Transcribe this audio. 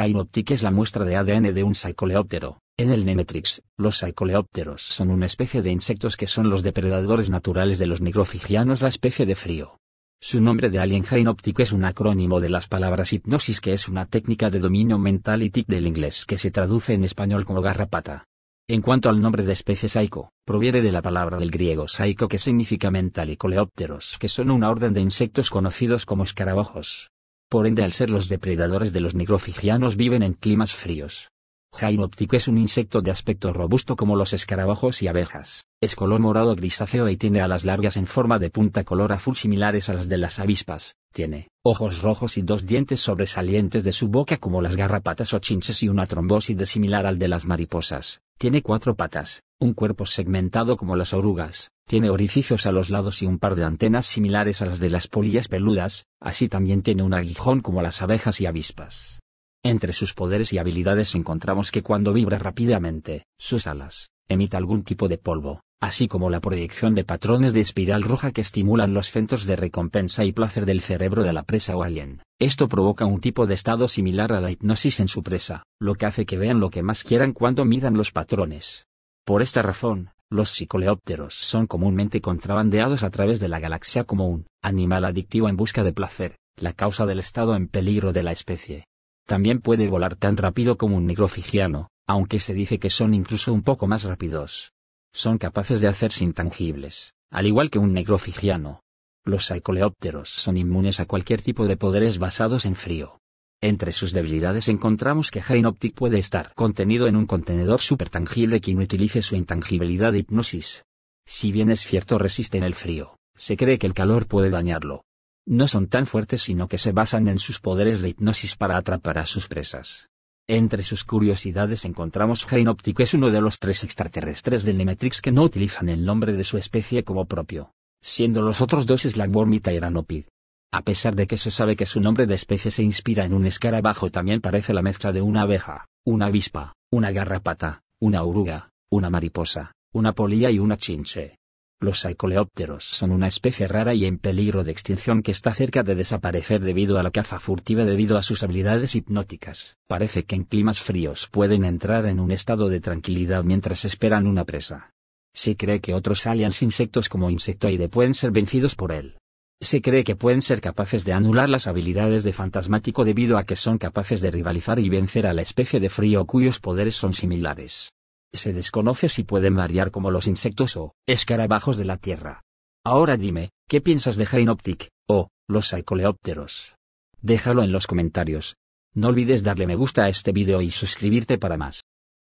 Hainoptic es la muestra de ADN de un psicoleóptero. En el Nemetrix, los psicoleópteros son una especie de insectos que son los depredadores naturales de los negrofigianos la especie de frío. Su nombre de alien Hainoptic es un acrónimo de las palabras hipnosis que es una técnica de dominio mental y tic del inglés que se traduce en español como garrapata. En cuanto al nombre de especie Psycho, proviene de la palabra del griego Psycho que significa mental y coleópteros que son una orden de insectos conocidos como escarabajos. Por ende al ser los depredadores de los negrofigianos viven en climas fríos. Jainóptico es un insecto de aspecto robusto como los escarabajos y abejas. Es color morado grisáceo y tiene alas largas en forma de punta color azul similares a las de las avispas. Tiene ojos rojos y dos dientes sobresalientes de su boca como las garrapatas o chinches y una trombosis similar al de las mariposas. Tiene cuatro patas, un cuerpo segmentado como las orugas, tiene orificios a los lados y un par de antenas similares a las de las polillas peludas, así también tiene un aguijón como las abejas y avispas. Entre sus poderes y habilidades encontramos que cuando vibra rápidamente, sus alas, emite algún tipo de polvo, así como la proyección de patrones de espiral roja que estimulan los centros de recompensa y placer del cerebro de la presa o alien. Esto provoca un tipo de estado similar a la hipnosis en su presa, lo que hace que vean lo que más quieran cuando midan los patrones. Por esta razón, los psicoleópteros son comúnmente contrabandeados a través de la galaxia como un animal adictivo en busca de placer, la causa del estado en peligro de la especie. También puede volar tan rápido como un negrofigiano, aunque se dice que son incluso un poco más rápidos. Son capaces de hacerse intangibles, al igual que un negrofigiano. Los psicoleópteros son inmunes a cualquier tipo de poderes basados en frío, entre sus debilidades encontramos que Heinoptic puede estar contenido en un contenedor supertangible que no utilice su intangibilidad de hipnosis. Si bien es cierto resisten el frío, se cree que el calor puede dañarlo. No son tan fuertes sino que se basan en sus poderes de hipnosis para atrapar a sus presas. Entre sus curiosidades encontramos Heinoptic es uno de los tres extraterrestres del Nemetrix que no utilizan el nombre de su especie como propio, siendo los otros dos Slagworm y Tyranopid. A pesar de que se sabe que su nombre de especie se inspira en un escarabajo, también parece la mezcla de una abeja, una avispa, una garrapata, una oruga, una mariposa, una polilla y una chinche. Los aicoleópteros son una especie rara y en peligro de extinción que está cerca de desaparecer debido a la caza furtiva debido a sus habilidades hipnóticas. Parece que en climas fríos pueden entrar en un estado de tranquilidad mientras esperan una presa. Se cree que otros aliens insectos como insectoide pueden ser vencidos por él. Se cree que pueden ser capaces de anular las habilidades de Fantasmático debido a que son capaces de rivalizar y vencer a la especie de frío cuyos poderes son similares. Se desconoce si pueden variar como los insectos o escarabajos de la Tierra. Ahora dime, ¿qué piensas de Heinoptic, o los Psycholeópteros? Déjalo en los comentarios. No olvides darle me gusta a este video y suscribirte para más.